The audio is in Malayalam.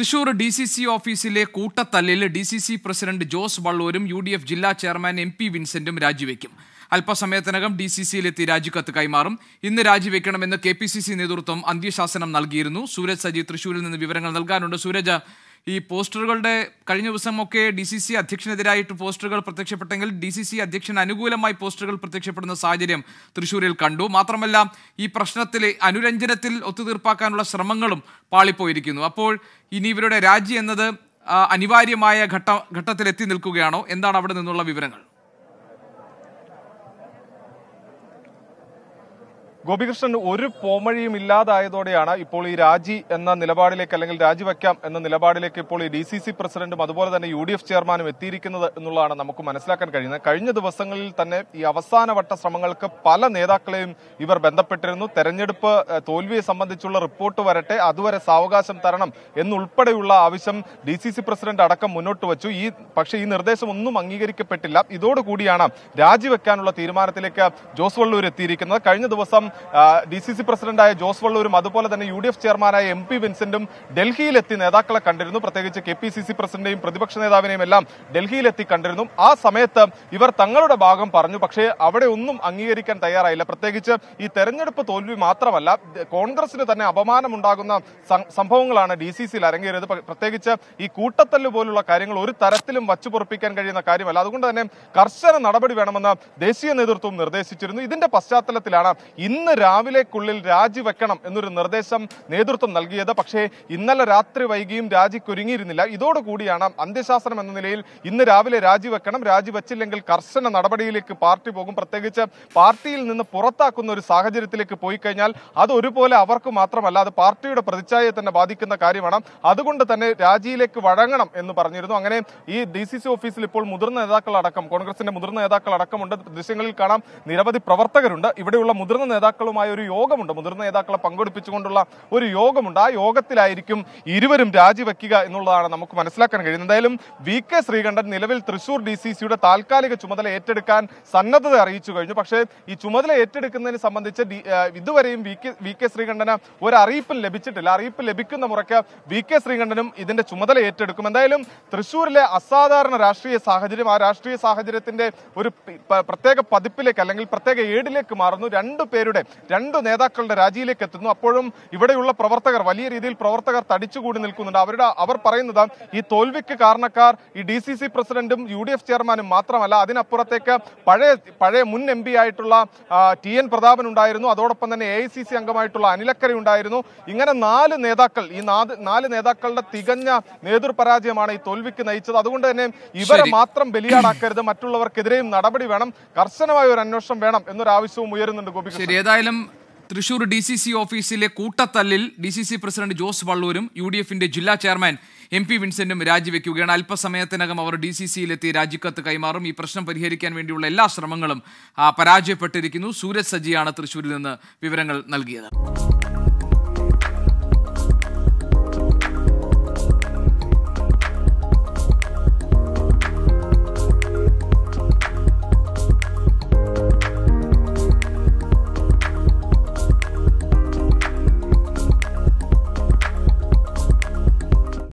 തൃശൂർ ഡി സി സി ഓഫീസിലെ കൂട്ടത്തല്ലിൽ D C C president Jose വള്ളൂരും യു ഡി എഫ് ജില്ലാ ചെയർമാൻ എം പി വിൻസെന്റും രാജിവെക്കും അല്പസമയത്തിനകം ഡി സി സിയിലെത്തി രാജിക്കത്ത് കൈമാറും ഇന്ന് രാജിവെക്കണമെന്ന് കെ പി സി സി നേതൃത്വം അന്ത്യശാസനം നൽകിയിരുന്നു സൂരജ് സജി തൃശൂരിൽ നിന്ന് വിവരങ്ങൾ നൽകാനുണ്ട് സൂരജ് ഈ പോസ്റ്ററുകളുടെ കഴിഞ്ഞ ദിവസമൊക്കെ ഡി സി സി അധ്യക്ഷനെതിരായിട്ട് പോസ്റ്ററുകൾ പ്രത്യക്ഷപ്പെട്ടെങ്കിൽ ഡി സി സി അധ്യക്ഷന് അനുകൂലമായി പോസ്റ്ററുകൾ പ്രത്യക്ഷപ്പെടുന്ന സാഹചര്യം തൃശൂരിൽ കണ്ടു മാത്രമല്ല ഈ പ്രശ്നത്തിലെ അനുരഞ്ജനത്തിൽ ഒത്തുതീർപ്പാക്കാനുള്ള ശ്രമങ്ങളും പാളിപ്പോയിരിക്കുന്നു അപ്പോൾ ഇനി ഇവരുടെ രാജി എന്നത് അനിവാര്യമായ ഘട്ട ഘട്ടത്തിലെത്തി നിൽക്കുകയാണോ എന്താണ് അവിടെ നിന്നുള്ള വിവരങ്ങൾ ഗോപികൃഷ്ണൻ ഒരു പോമഴിയും ഇല്ലാതായതോടെയാണ് ഇപ്പോൾ ഈ രാജി എന്ന നിലപാടിലേക്ക് അല്ലെങ്കിൽ രാജിവെക്കാം എന്ന നിലപാടിലേക്ക് ഇപ്പോൾ ഈ ഡി സി സി പ്രസിഡന്റും അതുപോലെ തന്നെ യു ഡി എഫ് ചെയർമാനും എത്തിയിരിക്കുന്നത് എന്നുള്ളതാണ് നമുക്ക് മനസ്സിലാക്കാൻ കഴിയുന്നത് കഴിഞ്ഞ ദിവസങ്ങളിൽ തന്നെ ഈ അവസാനവട്ട ശ്രമങ്ങൾക്ക് പല നേതാക്കളെയും ഇവർ ബന്ധപ്പെട്ടിരുന്നു തെരഞ്ഞെടുപ്പ് തോൽവിയെ സംബന്ധിച്ചുള്ള റിപ്പോർട്ട് വരട്ടെ അതുവരെ സാവകാശം തരണം എന്നുൾപ്പെടെയുള്ള ആവശ്യം ഡി സി സി പ്രസിഡന്റ് അടക്കം മുന്നോട്ട് വച്ചു ഈ പക്ഷേ ഈ നിർദ്ദേശം ഒന്നും അംഗീകരിക്കപ്പെട്ടില്ല ഇതോടുകൂടിയാണ് രാജിവെക്കാനുള്ള തീരുമാനത്തിലേക്ക് ജോസ് വള്ളൂർ എത്തിയിരിക്കുന്നത് കഴിഞ്ഞ ദിവസം ഡി സി സി പ്രസിഡന്റായ ജോസ് വള്ളൂരും അതുപോലെ തന്നെ യു ഡി എഫ് ചെയർമാനായ എം പി വിൻസെന്റും ഡൽഹിയിലെത്തി നേതാക്കളെ കണ്ടിരുന്നു പ്രത്യേകിച്ച് കെ പി സി സി പ്രസിഡന്റിനെയും പ്രതിപക്ഷ നേതാവിനെയും എല്ലാം ഡൽഹിയിലെത്തി കണ്ടിരുന്നു ആ സമയത്ത് ഇവർ തങ്ങളുടെ ഭാഗം പറഞ്ഞു പക്ഷേ അവിടെ ഒന്നും അംഗീകരിക്കാൻ തയ്യാറായില്ല പ്രത്യേകിച്ച് ഈ തെരഞ്ഞെടുപ്പ് തോൽവി മാത്രമല്ല കോൺഗ്രസിന് തന്നെ അപമാനമുണ്ടാകുന്ന സംഭവങ്ങളാണ് ഡി സി സിയിൽ അരങ്ങേറിയത് പ്രത്യേകിച്ച് ഈ കൂട്ടത്തല്ല് പോലുള്ള കാര്യങ്ങൾ ഒരു തരത്തിലും വച്ചുപൊറപ്പിക്കാൻ കഴിയുന്ന കാര്യമല്ല അതുകൊണ്ട് തന്നെ കർശന നടപടി വേണമെന്ന് ദേശീയ നേതൃത്വം നിർദ്ദേശിച്ചിരുന്നു ഇതിന്റെ പശ്ചാത്തലത്തിലാണ് ഇന്ന് ഇന്ന് രാവിലേക്കുള്ളിൽ രാജിവെക്കണം എന്നൊരു നിർദ്ദേശം നേതൃത്വം നൽകിയത് പക്ഷേ ഇന്നലെ രാത്രി വൈകിയും രാജിക്കൊരുങ്ങിയിരുന്നില്ല ഇതോടുകൂടിയാണ് അന്ത്യശാസനം എന്ന നിലയിൽ ഇന്ന് രാവിലെ രാജിവെക്കണം രാജിവെച്ചില്ലെങ്കിൽ കർശന നടപടിയിലേക്ക് പാർട്ടി പോകും പ്രത്യേകിച്ച് പാർട്ടിയിൽ നിന്ന് പുറത്താക്കുന്ന ഒരു സാഹചര്യത്തിലേക്ക് പോയി കഴിഞ്ഞാൽ അത് ഒരുപോലെ അവർക്ക് മാത്രമല്ല അത് പാർട്ടിയുടെ പ്രതിച്ഛായയെ തന്നെ ബാധിക്കുന്ന കാര്യമാണ് അതുകൊണ്ട് തന്നെ രാജിയിലേക്ക് വഴങ്ങണം എന്ന് പറഞ്ഞിരുന്നു അങ്ങനെ ഈ ഡി സി സി ഓഫീസിൽ ഇപ്പോൾ മുതിർന്ന നേതാക്കളടക്കം കോൺഗ്രസിന്റെ മുതിർന്ന നേതാക്കളടക്കമുണ്ട് ദൃശ്യങ്ങളിൽ കാണാം നിരവധി പ്രവർത്തകരുണ്ട് ഇവിടെയുള്ള മുതിർന്ന നേതാക്കൾ നേതാക്കളുമായി ഒരു യോഗമുണ്ട് മുതിർന്ന നേതാക്കളെ പങ്കെടുപ്പിച്ചുകൊണ്ടുള്ള ഒരു യോഗമുണ്ട് ആ യോഗത്തിലായിരിക്കും ഇരുവരും രാജിവെക്കുക എന്നുള്ളതാണ് നമുക്ക് മനസ്സിലാക്കാൻ കഴിയുന്നത് എന്തായാലും വി കെ ശ്രീകണ്ഠൻ നിലവിൽ തൃശൂർ ഡി സി സിയുടെ താൽക്കാലിക ചുമതല ഏറ്റെടുക്കാൻ സന്നദ്ധത അറിയിച്ചു കഴിഞ്ഞു പക്ഷേ ഈ ചുമതല ഏറ്റെടുക്കുന്നതിന് സംബന്ധിച്ച് ഇതുവരെയും വി കെ വി കെ ശ്രീകണ്ഠന് ഒരു അറിയിപ്പ് ലഭിച്ചിട്ടില്ല അറിയിപ്പ് ലഭിക്കുന്ന മുറയ്ക്ക് വി കെ ശ്രീകണ്ഠനും ഇതിന്റെ ചുമതല ഏറ്റെടുക്കും എന്തായാലും തൃശൂരിലെ അസാധാരണ രാഷ്ട്രീയ സാഹചര്യം ആ രാഷ്ട്രീയ സാഹചര്യത്തിന്റെ ഒരു പ്രത്യേക പതിപ്പിലേക്ക് അല്ലെങ്കിൽ പ്രത്യേക ഏടിലേക്ക് മാറുന്നു രണ്ടു പേരുടെ ഉൾപ്പെടെ രണ്ട് നേതാക്കളുടെ രാജിയിലേക്ക് എത്തുന്നു അപ്പോഴും ഇവിടെയുള്ള പ്രവർത്തകർ വലിയ രീതിയിൽ പ്രവർത്തകർ തടിച്ചുകൂടി നിൽക്കുന്നുണ്ട് അവരുടെ അവർ പറയുന്നത് ഈ തോൽവിക്ക് കാരണക്കാർ ഈ ഡി സി സി പ്രസിഡന്റും യു ഡി എഫ് ചെയർമാനും മാത്രമല്ല അതിനപ്പുറത്തേക്ക് പഴയ പഴയ മുൻ എം പി ആയിട്ടുള്ള ടി എൻ പ്രതാപൻ ഉണ്ടായിരുന്നു അതോടൊപ്പം തന്നെ എ ഐ സി സി അംഗമായിട്ടുള്ള അനിലക്കര ഉണ്ടായിരുന്നു ഇങ്ങനെ നാല് നേതാക്കൾ ഈ നാല് നേതാക്കളുടെ തികഞ്ഞ നേതൃപരാജയമാണ് ഈ തോൽവിക്ക് നയിച്ചത് അതുകൊണ്ട് തന്നെ ഇവരെ മാത്രം ബലിയാടാക്കരുത് മറ്റുള്ളവർക്കെതിരെയും നടപടി വേണം കർശനമായ ഒരു അന്വേഷണം വേണം എന്നൊരു ആവശ്യവും ഉയരുന്നുണ്ട് ഗോപി ഏതായാലും തൃശൂർ ഡി സി സി ഓഫീസിലെ കൂട്ടത്തല്ലിൽ D C C president Jose വള്ളൂരും യു ഡി എഫിന്റെ ജില്ലാ ചെയർമാൻ എം പി വിൻസെന്റും രാജിവെക്കുകയാണ് അല്പസമയത്തിനകം അവർ ഡി സി സിയിലെത്തി രാജിക്കത്ത് കൈമാറും ഈ പ്രശ്നം പരിഹരിക്കാൻ വേണ്ടിയുള്ള എല്ലാ ശ്രമങ്ങളും പരാജയപ്പെട്ടിരിക്കുന്നു സൂരജ് സജിയാണ് തൃശൂരിൽ നിന്ന് വിവരങ്ങൾ നൽകിയത്